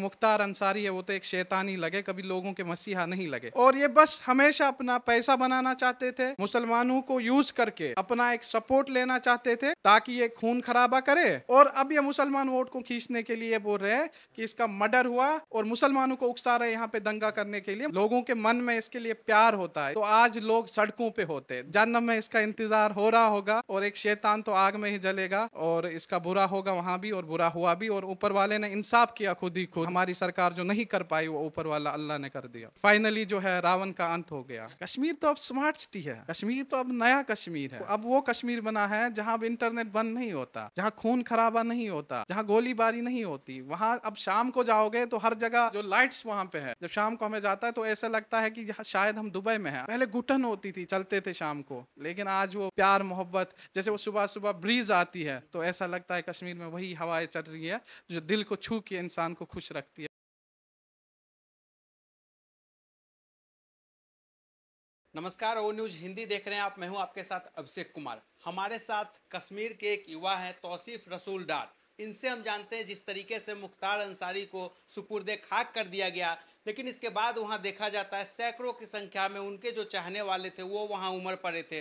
मुख्तार अंसारी है वो तो एक शैतानी लगे कभी लोगों के मसीहा नहीं लगे और ये बस हमेशा अपना पैसा बनाना चाहते थे मुसलमानों को यूज करके अपना एक सपोर्ट लेना चाहते थे ताकि ये खून खराबा करे और अब ये मुसलमान वोट को खींचने के लिए बोल रहे हैं कि इसका मर्डर हुआ और मुसलमानों को उकसा रहे यहाँ पे दंगा करने के लिए लोगों के मन में इसके लिए प्यार होता है तो आज लोग सड़कों पे होते जन्म में इसका इंतजार हो रहा होगा और एक शैतान तो आग में ही जलेगा और इसका बुरा होगा वहां भी और बुरा हुआ भी और ऊपर वाले ने इंसाफ किया खुद ही खुद हमारी सरकार जो नहीं कर पाई वो ऊपर वाला अल्लाह ने कर दिया फाइनली जो है रावण का अंत हो गया कश्मीर तो अब स्मार्ट सिटी है कश्मीर तो अब नया कश्मीर है अब वो कश्मीर बना है जहाँ अब इंटरनेट बंद नहीं होता जहाँ खून खराबा नहीं होता जहाँ गोलीबारी नहीं होती वहाँ अब शाम को जाओगे तो हर जगह जो लाइट्स वहाँ पे है जब शाम को हमें जाता है तो ऐसा लगता है कि शायद हम दुबई में है पहले घुटन होती थी चलते थे शाम को लेकिन आज वो प्यार मोहब्बत जैसे वो सुबह सुबह ब्रीज आती है तो ऐसा लगता है कश्मीर में वही हवाएं चल रही है जो दिल को छू के इंसान को खुश रखती है नमस्कार ओ न्यूज हिंदी देख रहे हैं आप मैं हूं आपके साथ अभिषेक कुमार हमारे साथ कश्मीर के एक युवा हैं तौसीफ रसूल डार इनसे हम जानते हैं जिस तरीके से मुख्तार अंसारी को सुपुर्दे खाक कर दिया गया लेकिन इसके बाद वहां देखा जाता है सैकड़ों की संख्या में उनके जो चाहने वाले थे वो वहां उमड़ पड़े थे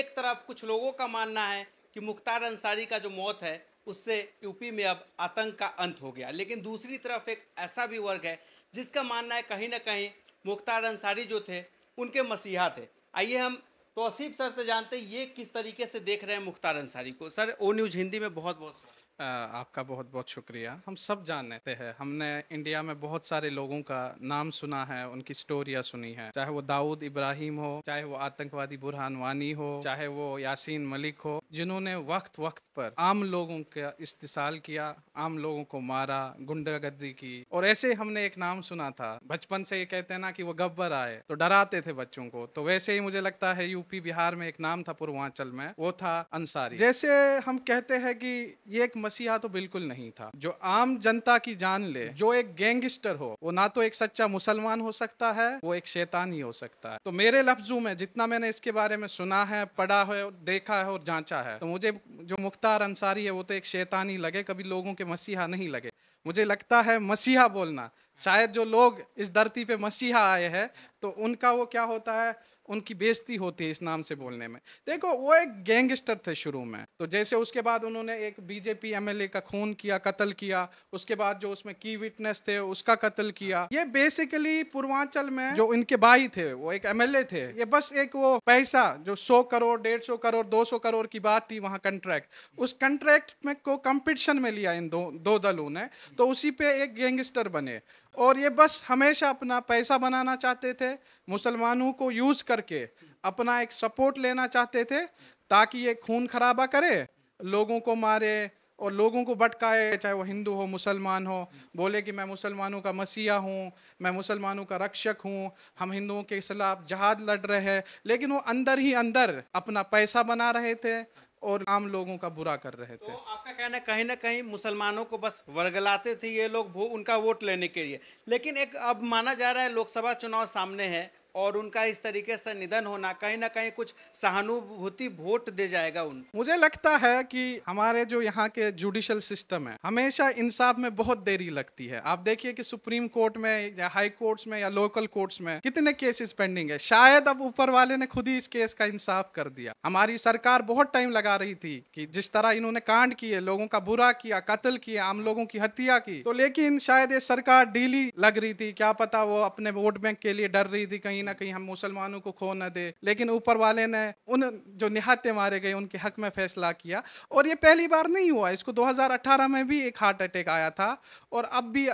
एक तरफ कुछ लोगों का मानना है कि मुख्तार अंसारी का जो मौत है उससे यूपी में अब आतंक का अंत हो गया लेकिन दूसरी तरफ एक ऐसा भी वर्ग है जिसका मानना है कहीं ना कहीं मुख्तार अंसारी जो थे उनके मसीहा थे आइए हम तोसीफ सर से जानते हैं ये किस तरीके से देख रहे हैं मुख्तार अंसारी को सर ओ न्यूज़ हिंदी में बहुत बहुत आपका बहुत बहुत शुक्रिया हम सब जानते हैं हमने इंडिया में बहुत सारे लोगों का नाम सुना है उनकी स्टोरिया सुनी है चाहे वो दाऊद इब्राहिम हो चाहे वो आतंकवादी बुरहान वानी हो चाहे वो यासीन मलिक हो जिन्होंने वक्त वक्त पर आम लोगों का इस्तेसाल किया आम लोगों को मारा गुंडागर्दी की और ऐसे हमने एक नाम सुना था बचपन से ये कहते हैं ना कि वो गब्बर आए तो डराते थे बच्चों को तो वैसे ही मुझे लगता है यूपी बिहार में एक नाम था पूर्वांचल में वो था अंसारी जैसे हम कहते हैं कि ये एक मसीहा तो बिल्कुल नहीं था जो आम जनता की जान ले जो एक गैंगस्टर हो वो ना तो एक सच्चा मुसलमान हो सकता है वो एक शैतान ही हो सकता है तो मेरे लफ्जों में जितना मैंने इसके बारे में सुना है पढ़ा है देखा है और जांचा है तो मुझे जो मुख्तार अंसारी है वो तो एक शैतान ही लगे कभी लोगों के मसीहा नहीं लगे मुझे लगता है मसीहा बोलना शायद जो लोग इस धरती पे मसीहा आए हैं तो उनका वो क्या होता है उनकी बेजती होती है इस नाम से बोलने में देखो वो एक गैंगस्टर थे शुरू में तो जैसे उसके बाद उन्होंने एक बीजेपी एमएलए का खून किया कत्ल किया उसके बाद जो उसमें की विटनेस थे उसका कत्ल किया ये बेसिकली पूर्वांचल में जो इनके भाई थे वो एक एमएलए थे ये बस एक वो पैसा जो सौ करोड़ डेढ़ सौ करोड़ दो सौ करोड़ की बात थी वहाँ कंट्रैक्ट उस कंट्रैक्ट में को कंपटीशन में लिया इन दो दो दलों ने तो उसी पे एक गैंगस्टर बने और ये बस हमेशा अपना पैसा बनाना चाहते थे मुसलमानों को यूज़ करके अपना एक सपोर्ट लेना चाहते थे ताकि ये खून खराबा करे लोगों को मारे और लोगों को भटकाए चाहे वो हिंदू हो मुसलमान हो बोले कि मैं मुसलमानों का मसीहा हूँ मैं मुसलमानों का रक्षक हूँ हम हिंदुओं के खिलाफ जहाद लड़ रहे हैं लेकिन वो अंदर ही अंदर अपना पैसा बना रहे थे और आम लोगों का बुरा कर रहे तो थे तो आपका कहना कहीं ना कहीं मुसलमानों को बस वर्गलाते थे ये लोग उनका वोट लेने के लिए लेकिन एक अब माना जा रहा है लोकसभा चुनाव सामने है और उनका इस तरीके से निधन होना कहीं ना कहीं कुछ सहानुभूति वोट दे जाएगा उन मुझे लगता है कि हमारे जो यहाँ के जुडिशल सिस्टम है हमेशा इंसाफ में बहुत देरी लगती है आप देखिए कि सुप्रीम कोर्ट में या हाई कोर्ट्स में या लोकल कोर्ट्स में कितने केसेस पेंडिंग है शायद अब ऊपर वाले ने खुद ही इस केस का इंसाफ कर दिया हमारी सरकार बहुत टाइम लगा रही थी कि जिस तरह इन्होंने कांड किए लोगों का बुरा किया कत्ल किया आम लोगों की हत्या की तो लेकिन शायद ये सरकार डीली लग रही थी क्या पता वो अपने वोट बैंक के लिए डर रही थी कहीं ना कहीं हम मुसलमानों को खो न दे लेकिन ऊपर वाले ने उन जो निहाते मारे गए उनके हक में फैसला किया और ये पहली बार नहीं हुआ इसको 2018 में भी एक हार्ट अटैक आया था और अब भी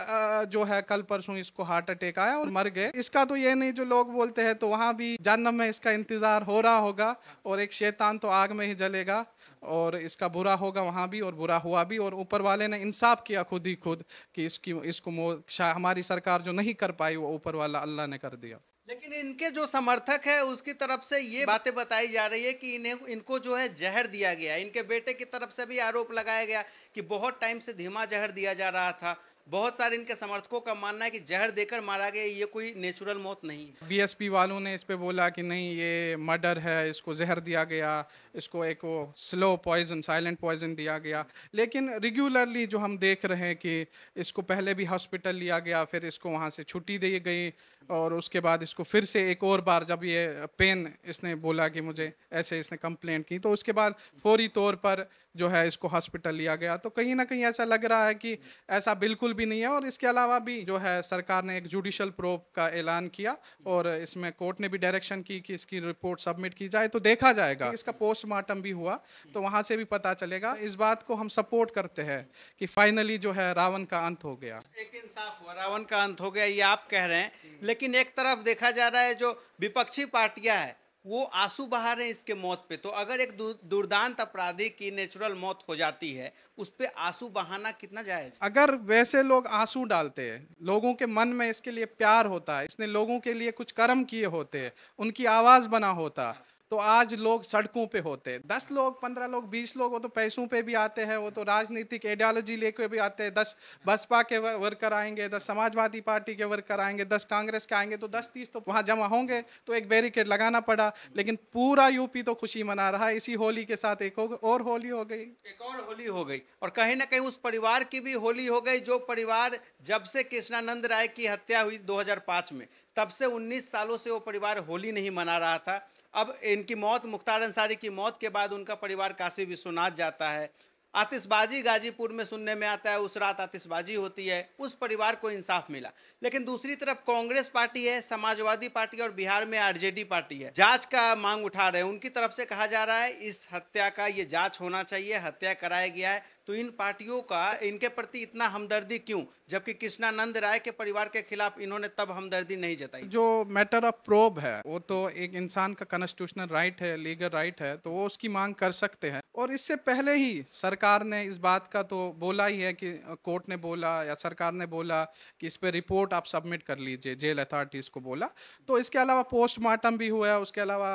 जो है कल परसों इसको हार्ट अटैक आया और मर गए इसका तो ये नहीं जो लोग बोलते हैं तो वहाँ भी जन्म में इसका इंतज़ार हो रहा होगा और एक शैतान तो आग में ही जलेगा और इसका बुरा होगा वहाँ भी और बुरा हुआ भी और ऊपर वाले ने इंसाफ किया खुद ही खुद कि इसकी इसको हमारी सरकार जो नहीं कर पाई वो ऊपर वाला अल्लाह ने कर दिया लेकिन इनके जो समर्थक है उसकी तरफ से ये बातें बताई जा रही है कि इन्हें इनको जो है जहर दिया गया इनके बेटे की तरफ से भी आरोप लगाया गया कि बहुत टाइम से धीमा जहर दिया जा रहा था बहुत सारे इनके समर्थकों का मानना है कि जहर देकर मारा गया ये कोई नेचुरल मौत नहीं बीएसपी वालों ने इस पे बोला कि नहीं ये मर्डर है इसको जहर दिया गया इसको एक वो स्लो पॉइजन साइलेंट पॉइजन दिया गया लेकिन रेगुलरली जो हम देख रहे हैं कि इसको पहले भी हॉस्पिटल लिया गया फिर इसको वहाँ से छुट्टी दी गई और उसके बाद इसको फिर से एक और बार जब ये पेन इसने बोला कि मुझे ऐसे इसने कंप्लेंट की तो उसके बाद फौरी तौर पर जो है इसको हॉस्पिटल लिया गया तो कहीं ना कहीं ऐसा लग रहा है कि ऐसा बिल्कुल भी नहीं है और इसके अलावा भी जो है सरकार ने एक जुडिशल प्रोब का ऐलान किया और इसमें कोर्ट ने भी डायरेक्शन की कि इसकी रिपोर्ट सबमिट की जाए तो देखा जाएगा इसका पोस्टमार्टम भी हुआ तो वहाँ से भी पता चलेगा इस बात को हम सपोर्ट करते हैं कि फाइनली जो है रावण का अंत हो गया एक इंसाफ हुआ रावण का अंत हो गया ये आप कह रहे हैं लेकिन एक तरफ देखा जा रहा है जो विपक्षी पार्टियां हैं वो आंसू बहा रहे हैं इसके मौत पे तो अगर एक दुर्दांत अपराधी की नेचुरल मौत हो जाती है उस पर आंसू बहाना कितना जायज अगर वैसे लोग आंसू डालते हैं लोगों के मन में इसके लिए प्यार होता है इसने लोगों के लिए कुछ कर्म किए होते हैं उनकी आवाज़ बना होता तो आज लोग सड़कों पे होते दस लोग पंद्रह लोग बीस लोग वो तो पैसों पे भी आते हैं वो तो राजनीतिक आइडियोलॉजी लेके भी आते हैं दस बसपा के वर्कर आएंगे दस समाजवादी पार्टी के वर्कर आएंगे दस कांग्रेस के आएंगे तो दस तीस तो वहाँ जमा होंगे तो एक बैरिकेड लगाना पड़ा लेकिन पूरा यूपी तो खुशी मना रहा है इसी होली के साथ एक हो और होली हो गई एक और होली हो गई और कहीं ना कहीं उस परिवार की भी होली हो गई जो परिवार जब से कृष्णानंद राय की हत्या हुई दो में तब से 19 सालों से वो परिवार होली नहीं मना रहा था अब इनकी मौत मुख्तार अंसारी की मौत के बाद उनका परिवार काशी विश्वनाथ जाता है आतिशबाजी गाजीपुर में सुनने में आता है उस रात आतिशबाजी होती है उस परिवार को इंसाफ मिला लेकिन दूसरी तरफ कांग्रेस पार्टी है समाजवादी पार्टी और बिहार में आरजेडी पार्टी है जांच का मांग उठा रहे हैं उनकी तरफ से कहा जा रहा है इस हत्या का ये जांच होना चाहिए हत्या कराया गया है तो इन पार्टियों का इनके प्रति इतना हमदर्दी क्यों जबकि कृष्णानंद राय के परिवार के खिलाफ इन्होंने तब हमदर्दी नहीं जताई जो मैटर ऑफ प्रोब है वो तो एक इंसान का कॉन्स्टिट्यूशनल राइट है लीगल राइट है तो वो उसकी मांग कर सकते हैं और इससे पहले ही सरकार ने इस बात का तो बोला ही है कि कोर्ट ने बोला या सरकार ने बोला कि इस पर रिपोर्ट आप सबमिट कर लीजिए जेल अथॉरिटीज़ को बोला तो इसके अलावा पोस्टमार्टम भी हुआ उसके अलावा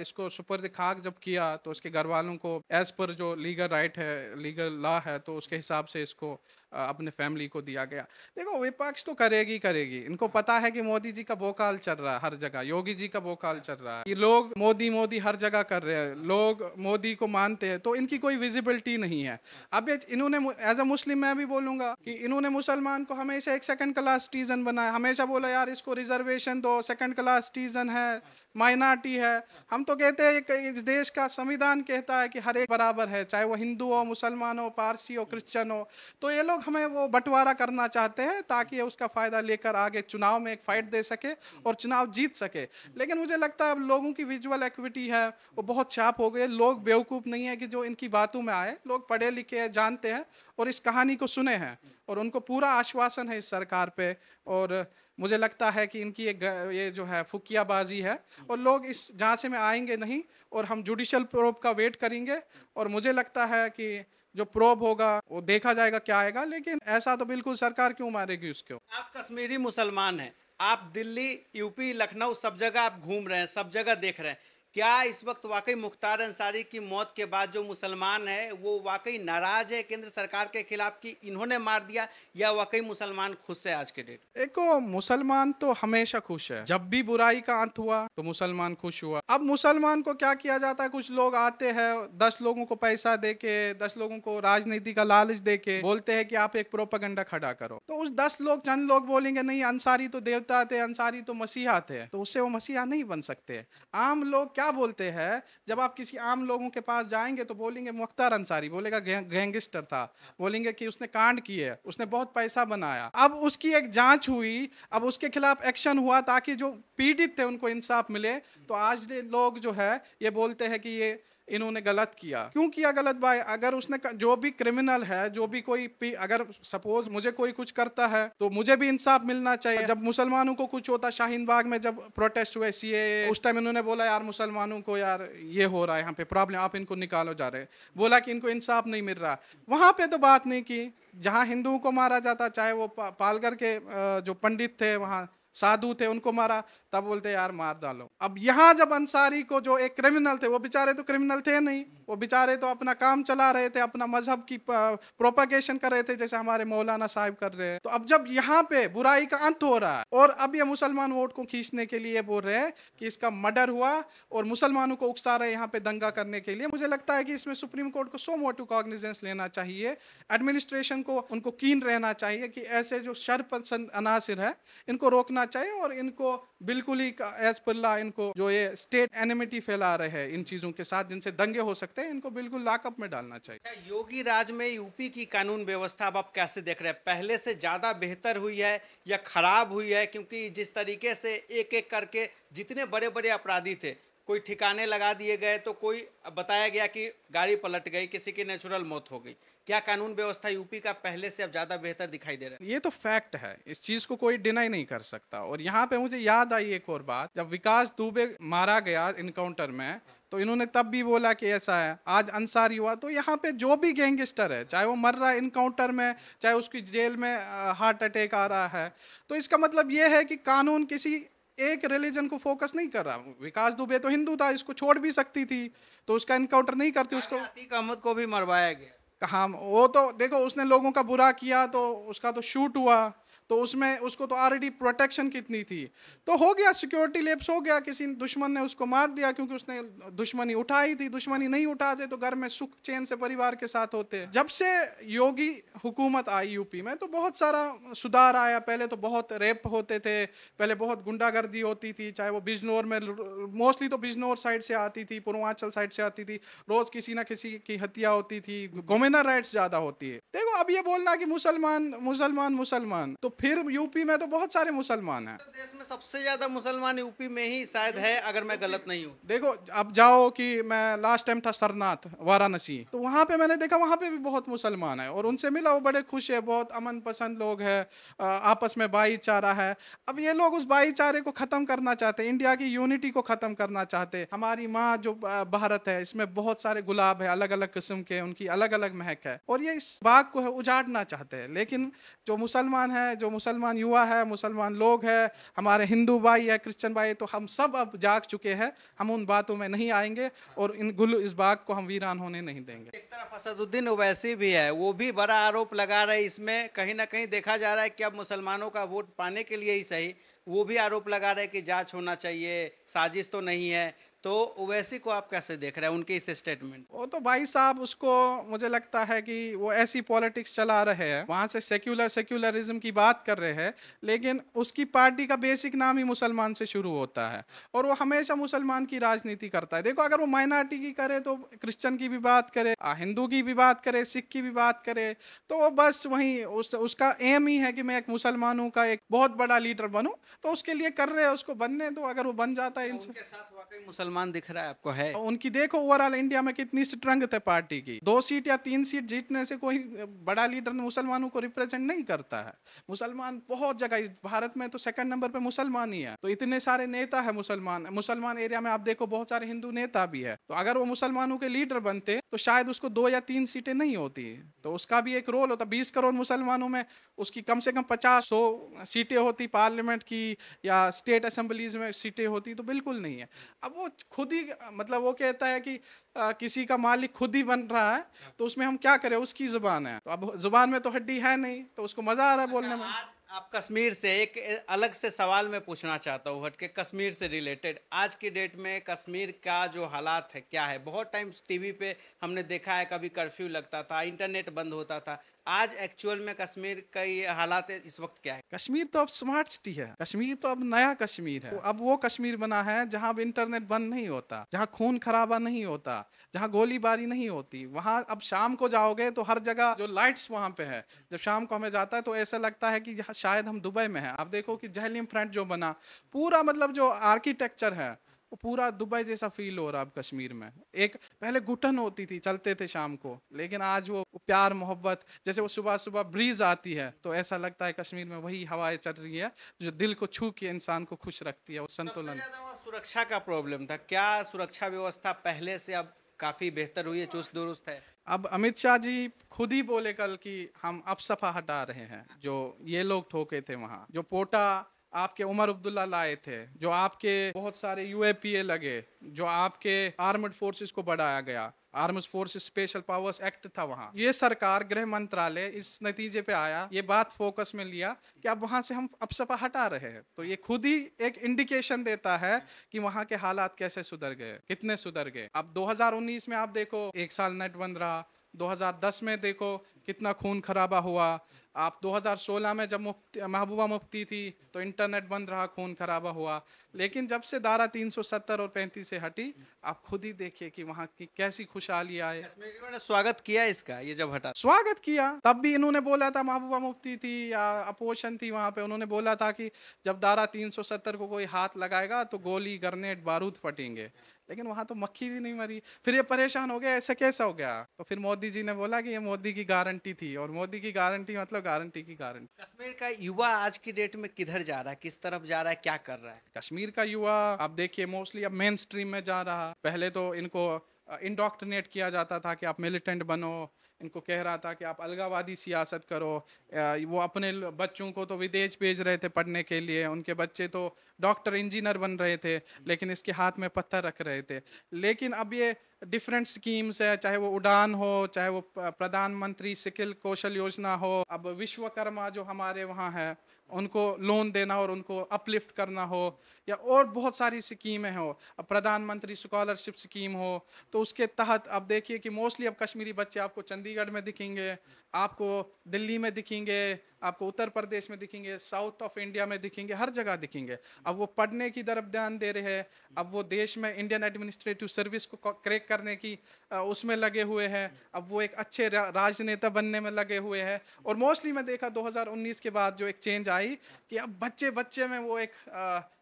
इसको सुपर खाक जब किया तो उसके घर वालों को एज पर जो लीगल राइट है लीगल लॉ रहा है तो उसके हिसाब से इसको अपने फैमिली को दिया गया देखो विपक्ष तो करेगी करेगी इनको पता है कि मोदी जी का बोकाल चल रहा है हर जगह योगी जी का बोकाल चल रहा है कि लोग मोदी मोदी हर जगह कर रहे हैं लोग मोदी को मानते हैं तो इनकी कोई विजिबिलिटी नहीं है अब इन्होंने एज अ मुस्लिम मैं भी बोलूंगा कि इन्होंने मुसलमान को हमेशा एक सेकेंड क्लास सिटीजन बनाया हमेशा बोला यार इसको रिजर्वेशन दो सेकेंड क्लास सिटीजन है माइनॉरिटी है हम तो कहते हैं इस देश का संविधान कहता है कि हर एक बराबर है चाहे वो हिंदू हो मुसलमान हो पारसी हो क्रिश्चियन हो तो ये लोग हमें वो बंटवारा करना चाहते हैं ताकि उसका फ़ायदा लेकर आगे चुनाव में एक फाइट दे सके और चुनाव जीत सके लेकिन मुझे लगता है अब लोगों की विजुअल एक्विटी है वो बहुत छाप हो गई लोग बेवकूफ़ नहीं है कि जो इनकी बातों में आए लोग पढ़े लिखे हैं जानते हैं और इस कहानी को सुने हैं और उनको पूरा आश्वासन है इस सरकार पे और मुझे लगता है कि इनकी ये ये जो है फुकियाबाजी है और लोग इस झांसे में आएंगे नहीं और हम जुडिशल प्रोब का वेट करेंगे और मुझे लगता है कि जो प्रोब होगा वो देखा जाएगा क्या आएगा लेकिन ऐसा तो बिल्कुल सरकार क्यों मारेगी उसको आप कश्मीरी मुसलमान हैं आप दिल्ली यूपी लखनऊ सब जगह आप घूम रहे हैं सब जगह देख रहे हैं क्या इस वक्त वाकई मुख्तार अंसारी की मौत के बाद जो मुसलमान है वो वाकई नाराज है केंद्र सरकार के खिलाफ कि इन्होंने मार दिया या वाकई मुसलमान खुश है आज के डेट देखो मुसलमान तो हमेशा खुश है जब भी बुराई का अंत हुआ तो मुसलमान खुश हुआ अब मुसलमान को क्या किया जाता है कुछ लोग आते हैं दस लोगों को पैसा दे के दस लोगों को राजनीति का लालच दे के बोलते है की आप एक प्रोपागंडा खड़ा करो तो उस दस लोग चंद लोग बोलेंगे नहीं अंसारी तो देवता थे अंसारी तो मसीहा थे तो उससे वो मसीहा नहीं बन सकते आम लोग क्या क्या बोलते हैं जब आप किसी आम लोगों के पास जाएंगे तो बोलेंगे मुख्तार अंसारी बोलेगा गैंगस्टर था बोलेंगे कि उसने कांड किए उसने बहुत पैसा बनाया अब उसकी एक जांच हुई अब उसके खिलाफ एक्शन हुआ ताकि जो पीड़ित थे उनको इंसाफ मिले तो आज लोग जो है ये बोलते हैं कि ये इन्होंने गलत किया क्यों किया गलत भाई अगर उसने जो भी क्रिमिनल है जो भी कोई भी अगर सपोज मुझे कोई कुछ करता है तो मुझे भी इंसाफ मिलना चाहिए जब मुसलमानों को कुछ होता शाहीन बाग में जब प्रोटेस्ट हुए सी उस टाइम इन्होंने बोला यार मुसलमानों को यार ये हो रहा है यहाँ पे प्रॉब्लम आप इनको निकालो जा रहे बोला कि इनको इंसाफ नहीं मिल रहा वहां पे तो बात नहीं की जहाँ हिंदुओं को मारा जाता चाहे वो पालगर के जो पंडित थे वहाँ साधु थे उनको मारा तब बोलते यार मार डालो अब यहाँ जब अंसारी को जो एक क्रिमिनल थे वो बेचारे तो क्रिमिनल थे नहीं वो बेचारे तो अपना काम चला रहे थे अपना मजहब की प्रोपागेशन कर रहे थे जैसे हमारे मौलाना साहब कर रहे हैं तो अब जब यहाँ पे बुराई का अंत हो रहा है और अब ये मुसलमान वोट को खींचने के लिए बोल रहे हैं कि इसका मर्डर हुआ और मुसलमानों को उकसा रहे यहाँ पे दंगा करने के लिए मुझे लगता है कि इसमें सुप्रीम कोर्ट को सो मोटू कॉग्निजेंस लेना चाहिए एडमिनिस्ट्रेशन को उनको कीन रहना चाहिए कि ऐसे जो शरपसंद अनासर है इनको रोकना चाहिए और इनको बिल्कुल ही एज पर इनको जो ये स्टेट एनिमिटी फैला रहे हैं इन चीज़ों के साथ जिनसे दंगे हो सकते हैं हैं इनको बिल्कुल लाकअप में डालना चाहिए अच्छा, योगी राज में यूपी की कानून व्यवस्था अब आप कैसे देख रहे हैं पहले से ज़्यादा बेहतर हुई है या खराब हुई है क्योंकि जिस तरीके से एक एक करके जितने बड़े बड़े अपराधी थे कोई ठिकाने लगा दिए गए तो कोई बताया गया कि गाड़ी पलट गई किसी की नेचुरल मौत हो गई क्या कानून व्यवस्था यूपी का पहले से अब ज़्यादा बेहतर दिखाई दे रहा है ये तो फैक्ट है इस चीज़ को कोई डिनाई नहीं कर सकता और यहाँ पे मुझे याद आई एक और बात जब विकास दुबे मारा गया इनकाउंटर में तो इन्होंने तब भी बोला कि ऐसा है आज अंसारी हुआ तो यहाँ पे जो भी गैंगस्टर है चाहे वो मर रहा है इनकाउंटर में चाहे उसकी जेल में हार्ट अटैक आ रहा है तो इसका मतलब ये है कि कानून किसी एक रिलीजन को फोकस नहीं कर रहा विकास दुबे तो हिंदू था इसको छोड़ भी सकती थी तो उसका इनकाउंटर नहीं करती उसको अहमद को भी मरवाया गया कहा वो तो देखो उसने लोगों का बुरा किया तो उसका तो शूट हुआ तो उसमें उसको तो ऑलरेडी प्रोटेक्शन कितनी थी तो हो गया सिक्योरिटी लेप्स हो गया किसी दुश्मन ने उसको मार दिया क्योंकि उसने दुश्मनी उठाई थी दुश्मनी नहीं उठाते तो घर में सुख चैन से परिवार के साथ होते जब से योगी हुकूमत आई यूपी में तो बहुत सारा सुधार आया पहले तो बहुत रेप होते थे पहले बहुत गुंडागर्दी होती थी चाहे वो बिजनौर में मोस्टली तो बिजनौर साइड से आती थी पूर्वांचल साइड से आती थी रोज किसी ना किसी की हत्या होती थी गोमेना राइट्स ज्यादा होती है देखो अब ये बोलना कि मुसलमान मुसलमान मुसलमान तो फिर यूपी में तो बहुत सारे मुसलमान हैं देश में सबसे ज़्यादा मुसलमान यूपी में ही शायद है अगर मैं गलत नहीं हूँ देखो अब जाओ कि मैं लास्ट टाइम था सरनाथ वाराणसी तो वहाँ पे मैंने देखा वहाँ पे भी बहुत मुसलमान है और उनसे मिला वो बड़े खुश है बहुत अमन पसंद लोग है आपस में भाईचारा है अब ये लोग उस भाईचारे को ख़त्म करना चाहते इंडिया की यूनिटी को ख़त्म करना चाहते हमारी माँ जो भारत है इसमें बहुत सारे गुलाब है अलग अलग किस्म के उनकी अलग अलग महक है और ये इस बाग को है उजाड़ना चाहते हैं लेकिन जो मुसलमान है जो मुसलमान युवा है मुसलमान लोग है हमारे हिंदू भाई है क्रिश्चियन भाई तो हम सब अब जाग चुके हैं हम उन बातों में नहीं आएंगे और इन गुल इस बाग को हम वीरान होने नहीं देंगे एक तरफ असदुद्दीन ओवैसी भी है वो भी बड़ा आरोप लगा रहे इसमें कहीं ना कहीं देखा जा रहा है कि अब मुसलमानों का वोट पाने के लिए ही सही वो भी आरोप लगा रहे कि जाँच होना चाहिए साजिश तो नहीं है तो ओवैसी को आप कैसे देख रहे हैं उनके इस स्टेटमेंट वो तो भाई साहब उसको मुझे लगता है कि वो ऐसी पॉलिटिक्स चला रहे हैं वहाँ से सेक्युलर सेक्युलरिज्म की बात कर रहे हैं लेकिन उसकी पार्टी का बेसिक नाम ही मुसलमान से शुरू होता है और वो हमेशा मुसलमान की राजनीति करता है देखो अगर वो माइनॉरिटी की करे तो क्रिश्चन की भी बात करे हिंदू की भी बात करे सिख की भी बात करे तो वो बस वहीं उस, उसका एम ही है कि मैं एक मुसलमानों का एक बहुत बड़ा लीडर बनूँ तो उसके लिए कर रहे हैं उसको बनने तो अगर वो बन जाता है तो इनसे वाकई मुसलमान दिख रहा है आपको है उनकी देखो ओवरऑल इंडिया में कितनी स्ट्रंगथ है पार्टी की दो सीट या तीन सीट जीतने से कोई बड़ा लीडर मुसलमानों को रिप्रेजेंट नहीं करता है मुसलमान बहुत जगह भारत में तो सेकंड नंबर पे मुसलमान ही है तो इतने सारे नेता है मुसलमान मुसलमान एरिया में आप देखो बहुत सारे हिंदू नेता भी है तो अगर वो मुसलमानों के लीडर बनते तो शायद उसको दो या तीन सीटें नहीं होती तो उसका भी एक रोल होता बीस करोड़ मुसलमानों में उसकी कम से कम पचास सौ सीटें होती पार्लियामेंट की या स्टेट असेंबलीज में सीटें होती तो बिल्कुल नहीं है अब वो खुद ही मतलब वो कहता है कि आ, किसी का मालिक खुद ही बन रहा है हाँ। तो उसमें हम क्या करें उसकी जुबान है तो अब जुबान में तो हड्डी है नहीं तो उसको मजा आ रहा है अच्छा, बोलने में आप कश्मीर से एक अलग से सवाल मैं पूछना चाहता हूँ हट के कश्मीर से रिलेटेड आज की डेट में कश्मीर का जो हालात है क्या है बहुत टाइम टीवी पे हमने देखा है कभी कर्फ्यू लगता था इंटरनेट बंद होता था आज एक्चुअल में कश्मीर का ये हालात इस वक्त क्या है कश्मीर तो अब स्मार्ट सिटी है कश्मीर तो अब नया कश्मीर है अब वो कश्मीर बना है जहाँ अब इंटरनेट बंद नहीं होता जहाँ खून खराबा नहीं होता जहाँ गोलीबारी नहीं होती वहाँ अब शाम को जाओगे तो हर जगह जो लाइट्स वहाँ पे है जब शाम को हमें जाता है तो ऐसा लगता है कि शायद हम दुबई में हैं आप देखो कि जहलीम फ्रंट जो बना पूरा मतलब जो आर्किटेक्चर है वो पूरा दुबई जैसा फील हो रहा है अब कश्मीर में एक पहले घुटन होती थी चलते थे शाम को लेकिन आज वो प्यार मोहब्बत जैसे वो सुबह सुबह ब्रीज आती है तो ऐसा लगता है कश्मीर में वही हवाएं चल रही है जो दिल को छू के इंसान को खुश रखती है वो संतुलन सुरक्षा का प्रॉब्लम था क्या सुरक्षा व्यवस्था पहले से अब काफ़ी बेहतर हुई है चुस्त दुरुस्त है अब अमित शाह जी खुद ही बोले कल कि हम अब सफा हटा रहे हैं जो ये लोग ठोके थे वहाँ जो पोटा आपके उमर अब्दुल्ला लाए थे जो आपके बहुत सारे यूएपीए लगे जो आपके आर्मड फोर्सेस को बढ़ाया गया arms force special powers act था वहाँ ये सरकार गृह मंत्रालय इस नतीजे पे आया ये बात फोकस में लिया कि अब वहाँ से हम अपसपा हटा रहे हैं तो ये खुद ही एक इंडिकेशन देता है कि वहाँ के हालात कैसे सुधर गए कितने सुधर गए अब 2019 में आप देखो एक साल नेट बंद रहा 2010 में देखो कितना खून खराबा हुआ आप 2016 में जब मुफ्ती महबूबा मुफ्ती थी तो इंटरनेट बंद रहा खून खराबा हुआ लेकिन जब से दारा 370 और 35 से हटी आप खुद ही देखिए कि वहाँ की कैसी खुशहाली आए ने स्वागत किया इसका ये जब हटा स्वागत किया तब भी इन्होंने बोला था महबूबा मुफ्ती थी या अपोषण थी वहाँ पे उन्होंने बोला था कि जब दारा तीन को कोई हाथ लगाएगा तो गोली ग्रनेड बारूद फटेंगे लेकिन वहां तो मक्खी भी नहीं मरी फिर ये परेशान हो गया ऐसा कैसा हो गया तो फिर मोदी जी ने बोला कि ये मोदी की गारंटी थी और मोदी की गारंटी मतलब गारंटी की गारंटी कश्मीर का युवा आज की डेट में किधर जा रहा है किस तरफ जा रहा है क्या कर रहा है कश्मीर का युवा आप देखिए मोस्टली अब मेन स्ट्रीम में जा रहा पहले तो इनको इंडोक्ट्रिनेट किया जाता था कि आप मिलिटेंट बनो इनको कह रहा था कि आप अलगावादी सियासत करो वो अपने बच्चों को तो विदेश भेज रहे थे पढ़ने के लिए उनके बच्चे तो डॉक्टर इंजीनियर बन रहे थे हम्म। लेकिन इसके हाथ में पत्थर रख रहे थे लेकिन अब ये डिफरेंट स्कीम्स है चाहे वो उड़ान हो चाहे वो प्रधानमंत्री सिकिल कौशल योजना हो अब विश्वकर्मा जो हमारे वहाँ है उनको लोन देना और उनको अपलिफ्ट करना हो या और बहुत सारी स्कीमें हो अब प्रधानमंत्री स्कॉलरशिप स्कीम हो तो उसके तहत अब देखिए कि मोस्टली अब कश्मीरी बच्चे आपको चंडीगढ़ में दिखेंगे आपको दिल्ली में दिखेंगे आपको उत्तर प्रदेश में दिखेंगे साउथ ऑफ इंडिया में दिखेंगे हर जगह दिखेंगे अब वो पढ़ने की तरफ ध्यान दे रहे हैं अब वो देश में इंडियन एडमिनिस्ट्रेटिव सर्विस को क्रैक करने की उसमें लगे हुए हैं अब वो एक अच्छे राजनेता बनने में लगे हुए हैं और मोस्टली मैं देखा 2019 के बाद जो एक चेंज आया आई कि अब बच्चे बच्चे में वो एक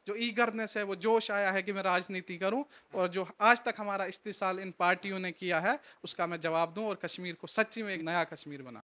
जो ईगरनेस है वो जोश आया है कि मैं राजनीति करूं और जो आज तक हमारा इस्तेसाल इन पार्टियों ने किया है उसका मैं जवाब दूं और कश्मीर को सच्ची में एक नया कश्मीर बना